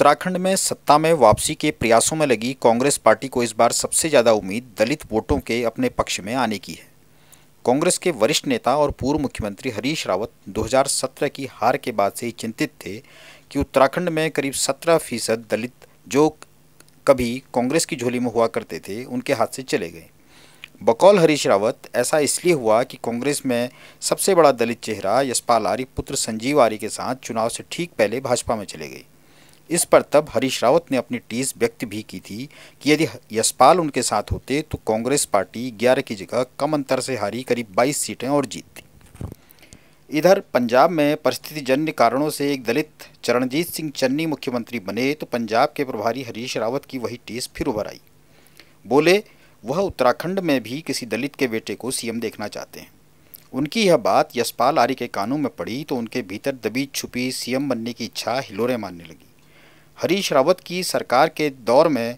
उत्तराखंड में सत्ता में वापसी के प्रयासों में लगी कांग्रेस पार्टी को इस बार सबसे ज़्यादा उम्मीद दलित वोटों के अपने पक्ष में आने की है कांग्रेस के वरिष्ठ नेता और पूर्व मुख्यमंत्री हरीश रावत 2017 की हार के बाद से ही चिंतित थे कि उत्तराखंड में करीब 17 फीसद दलित जो कभी कांग्रेस की झोली में हुआ करते थे उनके हाथ से चले गए बकौल हरीश रावत ऐसा इसलिए हुआ कि कांग्रेस में सबसे बड़ा दलित चेहरा यशपाल आर्य पुत्र संजीव आर्य के साथ चुनाव से ठीक पहले भाजपा में चले गए इस पर तब हरीश रावत ने अपनी टीस व्यक्त भी की थी कि यदि यशपाल उनके साथ होते तो कांग्रेस पार्टी ग्यारह की जगह कम अंतर से हारी करीब बाईस सीटें और जीतती इधर पंजाब में परिस्थिति जन्य कारणों से एक दलित चरणजीत सिंह चन्नी मुख्यमंत्री बने तो पंजाब के प्रभारी हरीश रावत की वही टीस फिर उभर आई बोले वह उत्तराखंड में भी किसी दलित के बेटे को सीएम देखना चाहते हैं उनकी यह बात यशपाल आर्य के कानों में पड़ी तो उनके भीतर दबी छुपी सीएम बनने की इच्छा हिलोरे मानने लगी हरीश रावत की सरकार के दौर में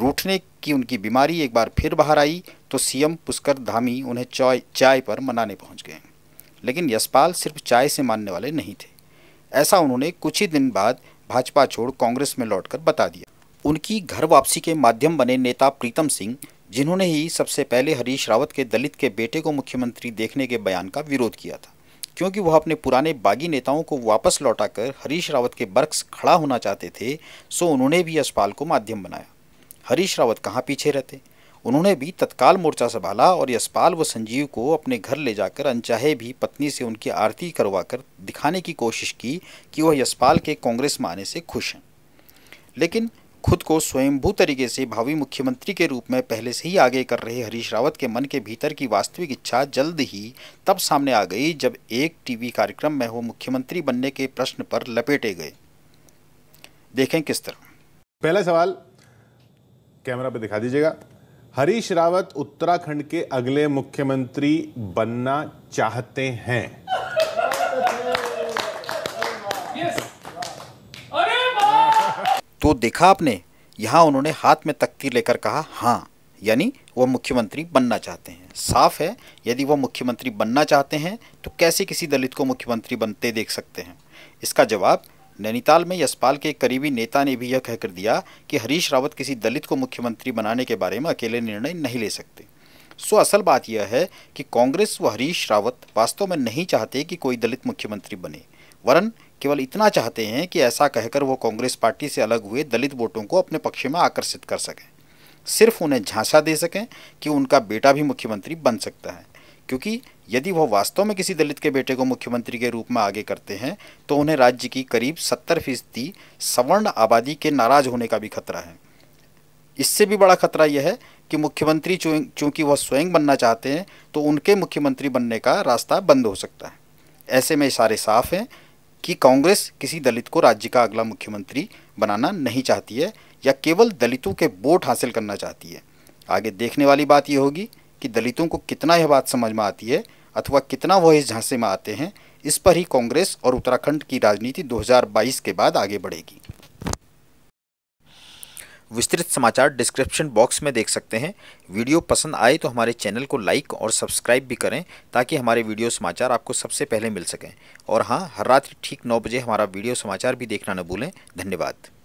रूठने की उनकी बीमारी एक बार फिर बाहर आई तो सीएम पुष्कर धामी उन्हें चाय चाय पर मनाने पहुंच गए लेकिन यशपाल सिर्फ चाय से मानने वाले नहीं थे ऐसा उन्होंने कुछ ही दिन बाद भाजपा छोड़ कांग्रेस में लौटकर बता दिया उनकी घर वापसी के माध्यम बने नेता प्रीतम सिंह जिन्होंने ही सबसे पहले हरीश रावत के दलित के बेटे को मुख्यमंत्री देखने के बयान का विरोध किया था क्योंकि वह अपने पुराने बागी नेताओं को वापस लौटाकर हरीश रावत के बर्क्स खड़ा होना चाहते थे सो उन्होंने भी यशपाल को माध्यम बनाया हरीश रावत कहाँ पीछे रहते उन्होंने भी तत्काल मोर्चा संभाला और यशपाल व संजीव को अपने घर ले जाकर अनचाहे भी पत्नी से उनकी आरती करवाकर दिखाने की कोशिश की कि वह यशपाल के कांग्रेस में से खुश हैं लेकिन खुद को स्वयंभू तरीके से भावी मुख्यमंत्री के रूप में पहले से ही आगे कर रहे हरीश रावत के मन के भीतर की वास्तविक इच्छा जल्द ही तब सामने आ गई जब एक टीवी कार्यक्रम में वो मुख्यमंत्री बनने के प्रश्न पर लपेटे गए देखें किस तरह पहला सवाल कैमरा पे दिखा दीजिएगा हरीश रावत उत्तराखंड के अगले मुख्यमंत्री बनना चाहते हैं तो देखा आपने यहाँ उन्होंने हाथ में तकतीर लेकर कहा हाँ यानी वो मुख्यमंत्री बनना चाहते हैं साफ है यदि वो मुख्यमंत्री बनना चाहते हैं तो कैसे किसी दलित को मुख्यमंत्री बनते देख सकते हैं इसका जवाब नैनीताल में यशपाल के करीबी नेता ने भी यह कहकर दिया कि हरीश रावत किसी दलित को मुख्यमंत्री बनाने के बारे में अकेले निर्णय नहीं ले सकते सो असल बात यह है कि कांग्रेस व हरीश रावत वास्तव में नहीं चाहते कि कोई दलित मुख्यमंत्री बने वरन केवल इतना चाहते हैं कि ऐसा कहकर वो कांग्रेस पार्टी से अलग हुए दलित वोटों को अपने पक्ष में आकर्षित कर सकें सिर्फ उन्हें झांसा दे सकें कि उनका बेटा भी मुख्यमंत्री बन सकता है क्योंकि यदि वह वास्तव में किसी दलित के बेटे को मुख्यमंत्री के रूप में आगे करते हैं तो उन्हें राज्य की करीब सत्तर फीसदी सवर्ण आबादी के नाराज होने का भी खतरा है इससे भी बड़ा खतरा यह है कि मुख्यमंत्री चूंकि वह स्वयं बनना चाहते हैं तो उनके मुख्यमंत्री बनने का रास्ता बंद हो सकता है ऐसे में इशारे साफ हैं कि कांग्रेस किसी दलित को राज्य का अगला मुख्यमंत्री बनाना नहीं चाहती है या केवल दलितों के वोट हासिल करना चाहती है आगे देखने वाली बात यह होगी कि दलितों को कितना यह बात समझ में आती है अथवा कितना वह इस झांसे में आते हैं इस पर ही कांग्रेस और उत्तराखंड की राजनीति 2022 के बाद आगे बढ़ेगी विस्तृत समाचार डिस्क्रिप्शन बॉक्स में देख सकते हैं वीडियो पसंद आए तो हमारे चैनल को लाइक और सब्सक्राइब भी करें ताकि हमारे वीडियो समाचार आपको सबसे पहले मिल सकें और हाँ हर रात्रि ठीक नौ बजे हमारा वीडियो समाचार भी देखना न भूलें धन्यवाद